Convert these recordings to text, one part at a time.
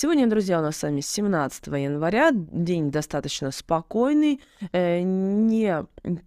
Сегодня, друзья, у нас с вами 17 января. День достаточно спокойный, э, не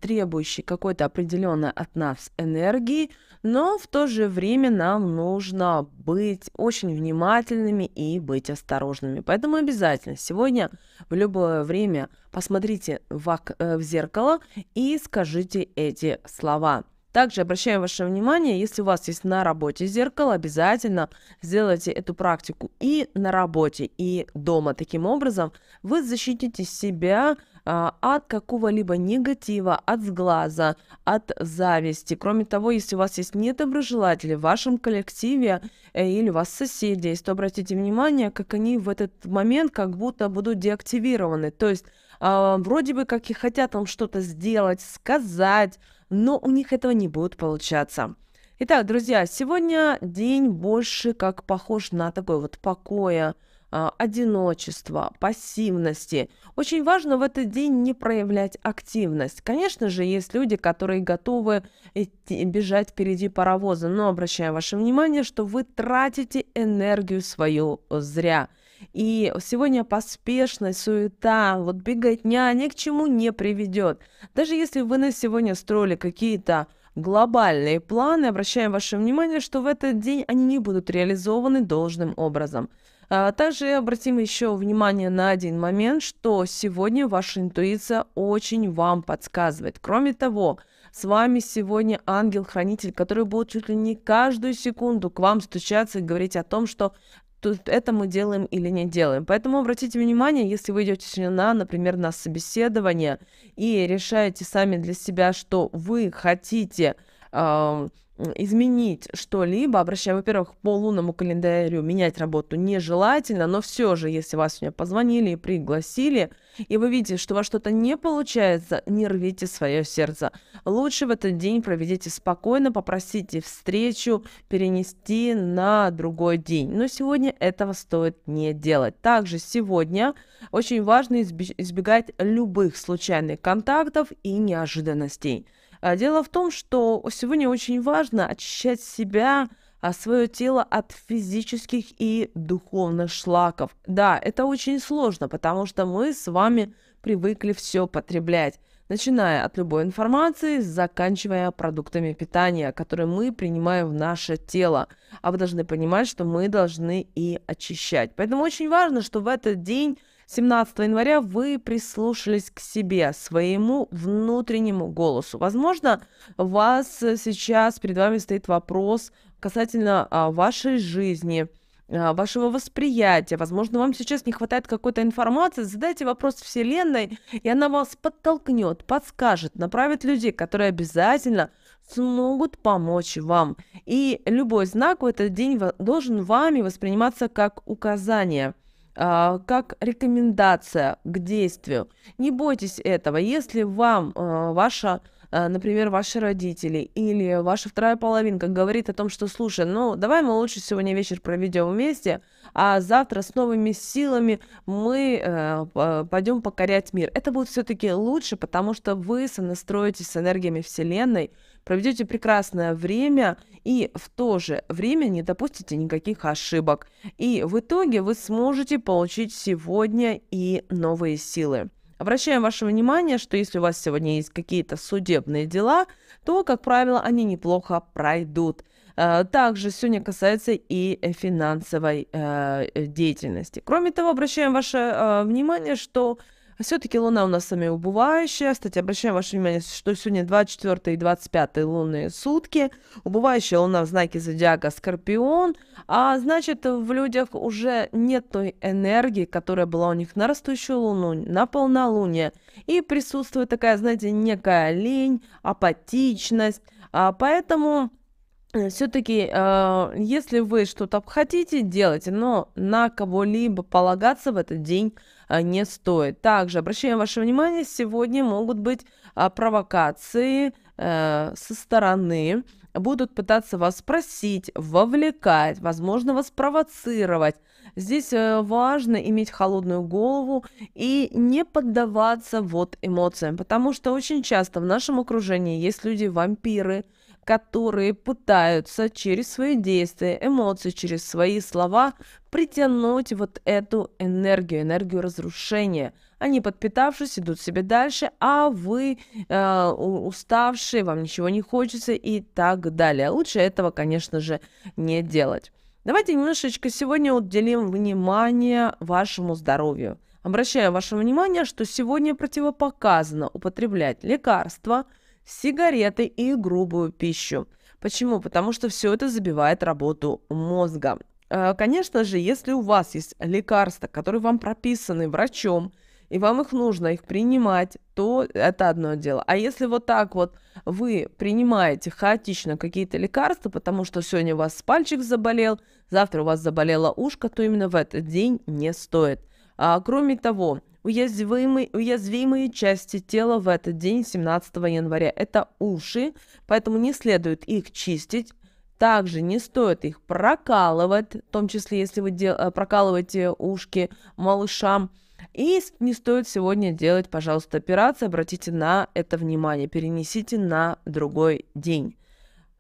требующий какой-то определенной от нас энергии, но в то же время нам нужно быть очень внимательными и быть осторожными. Поэтому обязательно сегодня в любое время посмотрите в, э, в зеркало и скажите эти слова – также обращаем ваше внимание, если у вас есть на работе зеркало, обязательно сделайте эту практику и на работе, и дома. Таким образом, вы защитите себя а, от какого-либо негатива, от сглаза, от зависти. Кроме того, если у вас есть недоброжелатели в вашем коллективе э, или у вас соседи есть, то обратите внимание, как они в этот момент как будто будут деактивированы. То есть э, вроде бы как и хотят вам что-то сделать, сказать, но у них этого не будет получаться. Итак, друзья, сегодня день больше как похож на такой вот покоя, а, одиночества, пассивности. Очень важно в этот день не проявлять активность. Конечно же, есть люди, которые готовы идти, бежать впереди паровоза, но обращаю ваше внимание, что вы тратите энергию свою зря – и сегодня поспешность, суета, вот бегать дня ни к чему не приведет. Даже если вы на сегодня строили какие-то глобальные планы, обращаем ваше внимание, что в этот день они не будут реализованы должным образом. А также обратим еще внимание на один момент, что сегодня ваша интуиция очень вам подсказывает. Кроме того, с вами сегодня ангел-хранитель, который будет чуть ли не каждую секунду к вам стучаться и говорить о том, что тут это мы делаем или не делаем. Поэтому обратите внимание, если вы идете на, например, на собеседование и решаете сами для себя, что вы хотите э, изменить что-либо, обращая, во-первых, по лунному календарю менять работу нежелательно, но все же, если вас сегодня позвонили и пригласили, и вы видите, что у вас что-то не получается, не рвите свое сердце. Лучше в этот день проведите спокойно, попросите встречу перенести на другой день. Но сегодня этого стоит не делать. Также сегодня очень важно избегать любых случайных контактов и неожиданностей. А, дело в том, что сегодня очень важно очищать себя, а, свое тело от физических и духовных шлаков. Да, это очень сложно, потому что мы с вами привыкли все потреблять, начиная от любой информации, заканчивая продуктами питания, которые мы принимаем в наше тело. А вы должны понимать, что мы должны и очищать. Поэтому очень важно, что в этот день 17 января вы прислушались к себе, своему внутреннему голосу. Возможно, у вас э, сейчас перед вами стоит вопрос касательно а, вашей жизни, а, вашего восприятия. Возможно, вам сейчас не хватает какой-то информации. Задайте вопрос Вселенной, и она вас подтолкнет, подскажет, направит людей, которые обязательно смогут помочь вам. И любой знак в этот день должен вами восприниматься как указание – а, как рекомендация к действию. Не бойтесь этого. Если вам а, ваша а, например, ваши родители или ваша вторая половинка говорит о том, что, слушай, ну, давай мы лучше сегодня вечер проведем вместе, а завтра с новыми силами мы пойдем покорять мир. Это будет все-таки лучше, потому что вы сонастроитесь с энергиями Вселенной, проведете прекрасное время и в то же время не допустите никаких ошибок. И в итоге вы сможете получить сегодня и новые силы. Обращаем ваше внимание, что если у вас сегодня есть какие-то судебные дела, то, как правило, они неплохо пройдут. Э, также сегодня касается и финансовой э, э, деятельности. Кроме того, обращаем ваше внимание, что все-таки Луна у нас сами убывающая. Кстати, обращаю ваше внимание, что сегодня 24 и 25 лунные сутки. Убывающая Луна в знаке зодиака Скорпион. А значит, в людях уже нет той энергии, которая была у них на растущую Луну, на полнолуние. И присутствует такая, знаете, некая лень, апатичность. А поэтому Э, все-таки, э, если вы что-то хотите, делать, но на кого-либо полагаться в этот день э, не стоит. Также обращаем ваше внимание, сегодня могут быть э, провокации э, со стороны, будут пытаться вас спросить, вовлекать, возможно, вас провоцировать. Здесь э, важно иметь холодную голову и не поддаваться вот эмоциям, потому что очень часто в нашем окружении есть люди-вампиры, которые пытаются через свои действия, эмоции, через свои слова притянуть вот эту энергию, энергию разрушения. Они, подпитавшись, идут себе дальше, а вы э, уставшие, вам ничего не хочется и так далее. Лучше этого, конечно же, не делать. Давайте немножечко сегодня уделим внимание вашему здоровью. Обращаю ваше внимание, что сегодня противопоказано употреблять лекарства – сигареты и грубую пищу. Почему? Потому что все это забивает работу мозга. А, конечно же, если у вас есть лекарства, которые вам прописаны врачом, и вам их нужно их принимать, то это одно дело. А если вот так вот вы принимаете хаотично какие-то лекарства, потому что сегодня у вас пальчик заболел, завтра у вас заболело ушко, то именно в этот день не стоит. А, кроме того, уязвимые, уязвимые части тела в этот день, 17 января, это уши, поэтому не следует их чистить. Также не стоит их прокалывать, в том числе, если вы дел- э, прокалываете ушки малышам. И не стоит сегодня делать, пожалуйста, операции, обратите на это внимание, перенесите на другой день.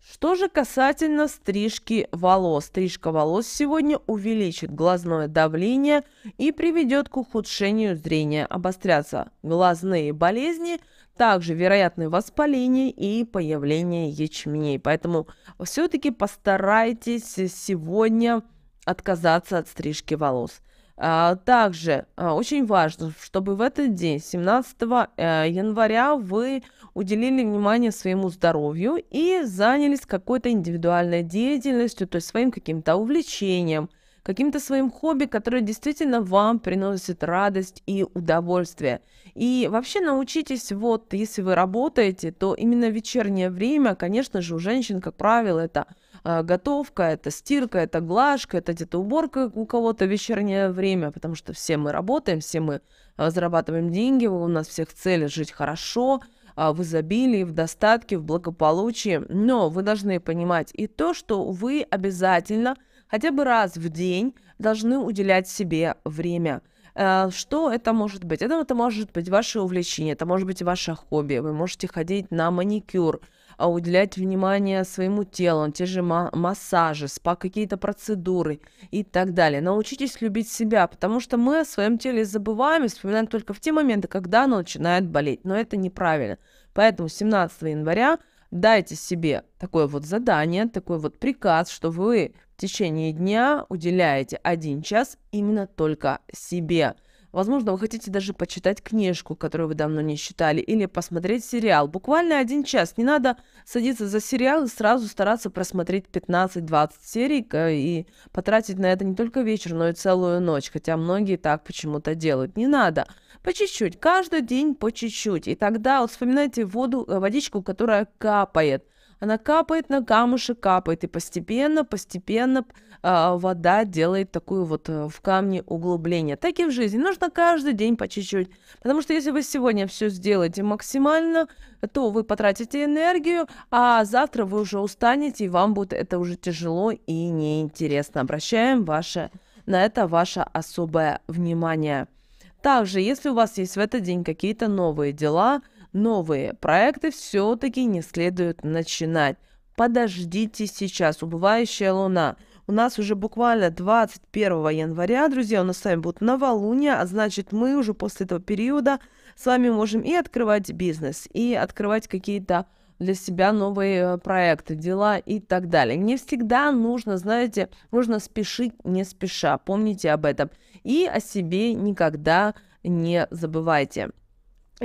Что же касательно стрижки волос? Стрижка волос сегодня увеличит глазное давление и приведет к ухудшению зрения. Обострятся глазные болезни, также вероятны воспаление и появление ячменей. Поэтому все-таки постарайтесь сегодня отказаться от стрижки волос. А, также а, очень важно, чтобы в этот день, 17 э, января, вы уделили внимание своему здоровью и занялись какой-то индивидуальной деятельностью, то есть своим каким-то увлечением, каким-то своим хобби, которое действительно вам приносит радость и удовольствие. И вообще научитесь, вот, если вы работаете, то именно вечернее время, конечно же, у женщин, как правило, это а, готовка, это стирка, это глажка, это где-то уборка у кого-то вечернее время, потому что все мы работаем, все мы а, зарабатываем деньги, у нас всех цели жить хорошо, а, в изобилии, в достатке, в благополучии. Но вы должны понимать и то, что вы обязательно хотя бы раз в день должны уделять себе время. Что это может быть? Это, это может быть ваше увлечение, это может быть ваше хобби. Вы можете ходить на маникюр, а уделять внимание своему телу, те же массажи, спа какие-то процедуры и так далее. Научитесь любить себя, потому что мы о своем теле забываем и вспоминаем только в те моменты, когда оно начинает болеть. Но это неправильно. Поэтому 17 января дайте себе такое вот задание, такой вот приказ, что вы в течение дня уделяете один час именно только себе. Возможно, вы хотите даже почитать книжку, которую вы давно не читали, или посмотреть сериал. Буквально один час. Не надо садиться за сериал и сразу стараться просмотреть 15-20 серий и потратить на это не только вечер, но и целую ночь. Хотя многие так почему-то делают. Не надо. По чуть-чуть. Каждый день по чуть-чуть. И тогда вот вспоминайте воду, э, водичку, которая капает. Она капает на камушек, капает, и постепенно, постепенно э, вода делает такую вот э, в камне углубление. Так и в жизни. Нужно каждый день по чуть-чуть. Потому что если вы сегодня все сделаете максимально, то вы потратите энергию, а завтра вы уже устанете, и вам будет это уже тяжело и неинтересно. Обращаем ваше, на это ваше особое внимание. Также, если у вас есть в этот день какие-то новые дела, новые проекты все-таки не следует начинать. Подождите сейчас, убывающая луна. У нас уже буквально 21 января, друзья, у нас с вами будет новолуние, а значит мы уже после этого периода с вами можем и открывать бизнес, и открывать какие-то для себя новые э, проекты, дела и так далее. Не всегда нужно, знаете, нужно спешить не спеша, помните об этом. И о себе никогда не забывайте.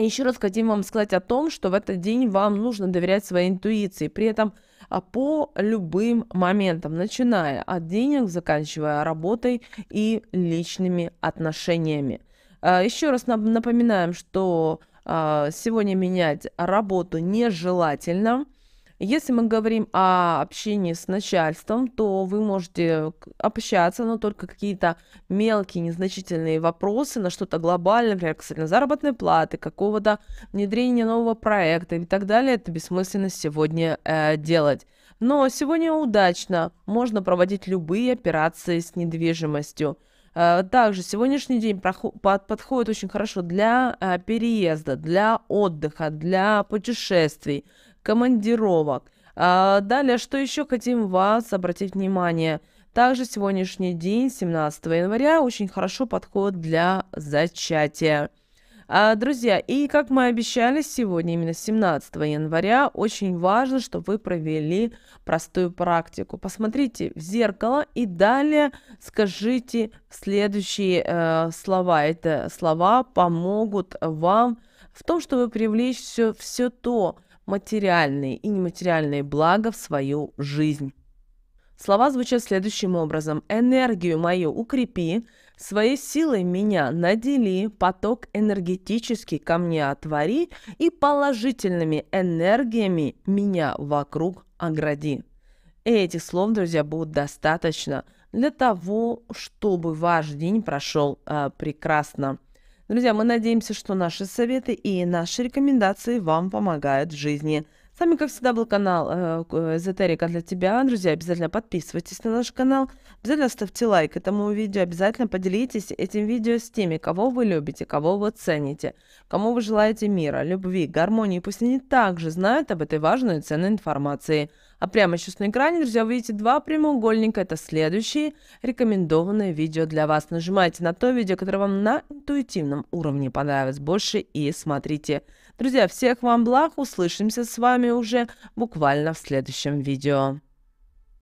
Еще раз хотим вам сказать о том, что в этот день вам нужно доверять своей интуиции, при этом а, по любым моментам, начиная от денег, заканчивая работой и личными отношениями. А, Еще раз напоминаем, что а, сегодня менять работу нежелательно. Если мы говорим о общении с начальством, то вы можете общаться, но только какие-то мелкие, незначительные вопросы на что-то глобальное, например, касательно заработной платы, какого-то внедрения нового проекта и так далее, это бессмысленно сегодня э, делать. Но сегодня удачно можно проводить любые операции с недвижимостью. Э, также сегодняшний день подходит очень хорошо для э, переезда, для отдыха, для путешествий командировок. А далее, что еще хотим вас обратить внимание. Также сегодняшний день, 17 января, очень хорошо подходит для зачатия. А, друзья, и как мы обещали, сегодня, именно 17 января, очень важно, чтобы вы провели простую практику. Посмотрите в зеркало и далее скажите следующие э, слова. Это слова помогут вам в том, чтобы привлечь все, все то, материальные и нематериальные блага в свою жизнь. Слова звучат следующим образом. «Энергию мою укрепи, своей силой меня надели, поток энергетический ко мне отвори и положительными энергиями меня вокруг огради». И этих слов, друзья, будет достаточно для того, чтобы ваш день прошел э, прекрасно. Друзья, мы надеемся, что наши советы и наши рекомендации вам помогают в жизни. С вами, как всегда, был канал э, э, Эзотерика для тебя. Друзья, обязательно подписывайтесь на наш канал. Обязательно ставьте лайк этому видео. Обязательно поделитесь этим видео с теми, кого вы любите, кого вы цените, кому вы желаете мира, любви, гармонии. Пусть они также знают об этой важной и ценной информации. А прямо сейчас на экране, друзья, вы видите два прямоугольника. Это следующие рекомендованные видео для вас. Нажимайте на то видео, которое вам на интуитивном уровне понравилось больше и смотрите. Друзья, всех вам благ. Услышимся с вами уже буквально в следующем видео.